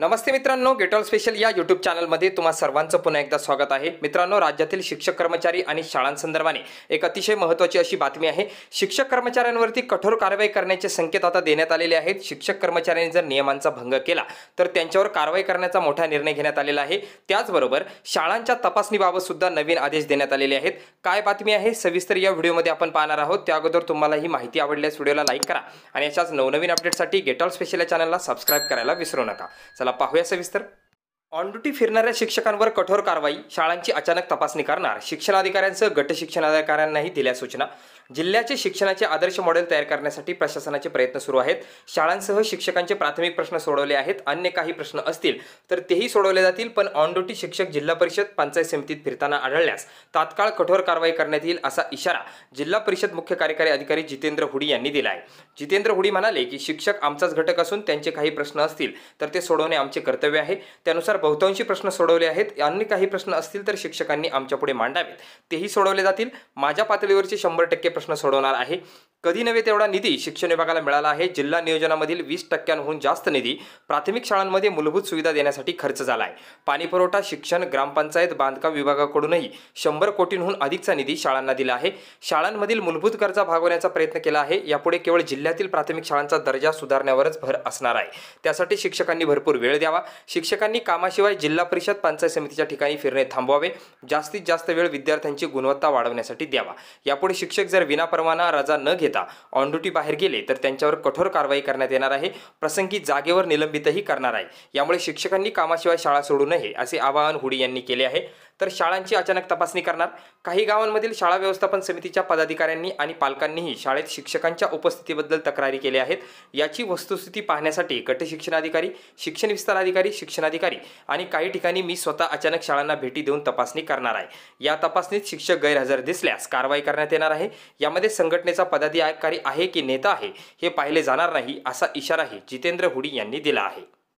नमस्ते मित्रांनो गेटॉल स्पेशल या यूट्यूब चॅनलमध्ये तुम्हा सर्वांचं पुन्हा एकदा स्वागत आहे मित्रांनो राज्यातील शिक्षक कर्मचारी आणि शाळांसंदर्भाने एक अतिशय महत्त्वाची अशी बातमी आहे शिक्षक कर्मचाऱ्यांवरती कठोर कारवाई करण्याचे संकेत आता देण्यात आलेले आहेत शिक्षक कर्मचाऱ्यांनी जर नियमांचा भंग केला तर त्यांच्यावर कारवाई करण्याचा मोठा निर्णय घेण्यात आलेला आहे त्याचबरोबर शाळांच्या तपासणीबाबत सुद्धा नवीन आदेश देण्यात आलेले आहेत काय बातमी आहे सविस्तर या व्हिडिओमध्ये आपण पाहणार आहोत त्या अगोदर तुम्हाला ही माहिती आवडल्यास व्हिडिओला लाईक करा आणि अशाच नवनवीन अपडेटसाठी गेटॉल स्पेशल या चॅनलला सबस्क्राईब करायला विसरू नका la paja ya se viste on फिरणाऱ्या शिक्षकांवर कठोर कारवाई शाळांची अचानक तपासणी करणार शिक्षणाधिकाऱ्यांसह गट शिक्षणाधिकाऱ्यांनाही दिल्या सूचना जिल्ह्याचे शिक्षणाचे आदर्श मॉडेल तयार करण्यासाठी प्रशासनाचे प्रयत्न सुरू आहेत शाळांसह शिक्षकांचे प्राथमिक प्रश्न सोडवले आहेत अन्य काही प्रश्न असतील तर तेही सोडवले जातील पण ऑन शिक्षक जिल्हा परिषद पंचायत समितीत फिरताना आढळल्यास तात्काळ कठोर कारवाई करण्यात येईल असा इशारा जिल्हा परिषद मुख्य कार्यकारी अधिकारी जितेंद्र हुडी यांनी दिला आहे जितेंद्र हुडी म्हणाले की शिक्षक आमचाच घटक असून त्यांचे काही प्रश्न असतील तर ते सोडवणे आमचे कर्तव्य आहे त्यानुसार बहुतांशी प्रश्न सोडवले आहेत अन्य काही प्रश्न असतील तर शिक्षकांनी आमच्यापुढे मांडावेत तेही सोडवले जातील माझ्या पातळीवरचे शंभर टक्के प्रश्न सोडवणार आहे कधी नव्हे तेवढा निधी शिक्षण विभागाला मिळाला आहे जिल्हा नियोजनामधील वीस टक्क्यांहून जास्त निधी प्राथमिक शाळांमध्ये मूलभूत सुविधा देण्यासाठी खर्च झाला आहे पाणीपुरवठा शिक्षण ग्रामपंचायत बांधकाम विभागाकडूनही शंभर कोटींहून अधिकचा निधी शाळांना दिला आहे शाळांमधील मूलभूत गरजा भागवण्याचा प्रयत्न केला आहे यापुढे केवळ जिल्ह्यातील प्राथमिक शाळांचा दर्जा सुधारण्यावरच भर असणार आहे त्यासाठी शिक्षकांनी भरपूर वेळ द्यावा शिक्षकांनी काम कामाशिवाय जिल्हा परिषद पंचायत समितीच्या ठिकाणी फिरणे थांबवावे जास्तीत जास्त वेळ विद्यार्थ्यांची गुणवत्ता वाढवण्यासाठी द्यावा यापुढे शिक्षक जर विनापरवाना रजा न घेता ऑन ड्युटी बाहेर गेले तर त्यांच्यावर कठोर कारवाई करण्यात येणार आहे प्रसंगी जागेवर निलंबितही करणार आहे यामुळे शिक्षकांनी कामाशिवाय शाळा सोडू नये असे आवाहन हुडी यांनी केले आहे तर शाळांची अचानक तपासणी करणार काही गावांमधील शाळा व्यवस्थापन समितीच्या पदाधिकाऱ्यांनी आणि पालकांनीही शाळेत शिक्षकांच्या उपस्थितीबद्दल तक्रारी केल्या आहेत याची वस्तुस्थिती पाहण्यासाठी गट शिक्षणाधिकारी शिक्षण विस्तार अधिकारी शिक्षणाधिकारी आणि काही ठिकाणी मी स्वतः अचानक शाळांना भेटी देऊन तपासणी करणार आहे या तपासणीत शिक्षक गैरहजर दिसल्यास कारवाई करण्यात येणार आहे यामध्ये संघटनेचा पदाधिकारी आहे की नेता आहे हे पाहिले जाणार नाही असा इशाराही जितेंद्र हुडी यांनी दिला आहे